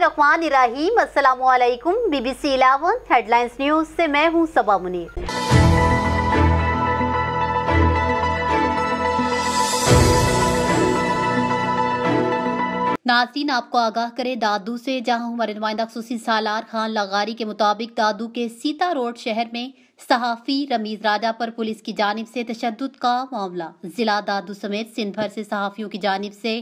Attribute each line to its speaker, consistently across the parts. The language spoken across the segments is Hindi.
Speaker 1: बिस्मिल्लाम बीबीसी इलेवन हेडलाइंस न्यूज से मैं हूं सबा मुनीर नाजीन आपको आगाह करें दादू से जहां हमारे नुमाइंदा खूसी सालार खान लगारी के मुताबिक दादू के सीता रोड शहर में सहाफ़ी रमीज़ राजा पर पुलिस की जानब से तशद का मामला ज़िला दादू समेत सिंध भर से सहाफ़ियों की जानब से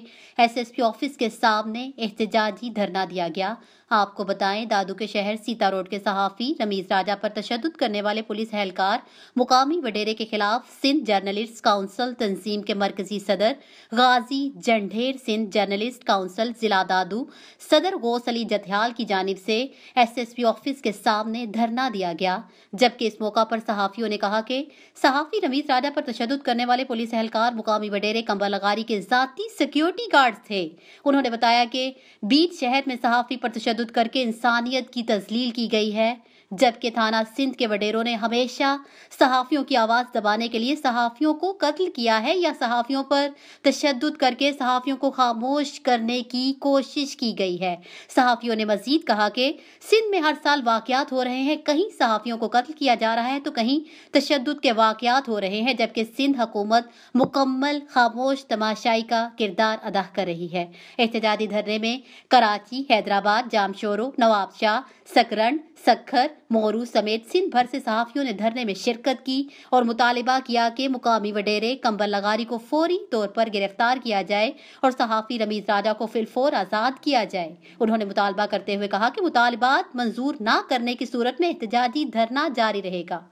Speaker 1: एस एस पी ऑफिस के सामने एहतजाजी धरना दिया गया आपको बताएं दादू के शहर सीता रोड के सहाफ़ी रमीज राजा पर तशद करने वाले पुलिस एहलकार मुकामी वडेरे के खिलाफ सिंध जर्नलिस्ट काउंसिल तंजीम के मरकजी सदर गाजी जंढेर सिंध जर्नलिस्ट काउंसिल जिला दादू सदर गौस अली जथियाल की जानब से एसएसपी ऑफिस के सामने धरना दिया गया जबकि इस मौका पर सहाफ़ियों ने कहा कि सहाफ़ी रमीज राजा पर तशद करने वाले पुलिस एहलकार मुकामी वडेरे कंबल लगारी के जाती सिक्योरिटी गार्ड थे उन्होंने बताया कि बीच शहर में सहाफ़ी पर तशद तशद करके इंसानियत की तजलील की गई है जबकि थाना सिंध के वडेरों ने हमेशा सहाफ़ियों की आवाज़ दबाने के लिए सहाफ़ियों को कत्ल किया है या सहाफ़ियों पर तशद करके सहाफ़ियों को खामोश करने की कोशिश की गई है सहाफ़ियों ने मजीद कहा कि सिंध में हर साल वाकत हो रहे हैं कहीं सहाफ़ियों को कत्ल किया जा रहा है तो कहीं तशद के वाकत हो रहे हैं जबकि सिंध हुकूमत मुकम्मल खामोश तमाशाई का किरदार अदा कर रही है एहतजाजी धरने में कराची हैदराबाद जामशोरू नवाबशाह सकरण सखर मोरू समेत सिंध भर से सहाफियों ने धरने में शिरकत की और मुतालबा किया कि मुकामी वडेरे कंबल लगारी को फौरी तौर पर गिरफ्तार किया जाए और सहाफ़ी रमीज राजा को फिलफोर आज़ाद किया जाए उन्होंने मुतालबा करते हुए कहा कि मुतालबात मंजूर न करने की सूरत में एहतजाजी धरना जारी रहेगा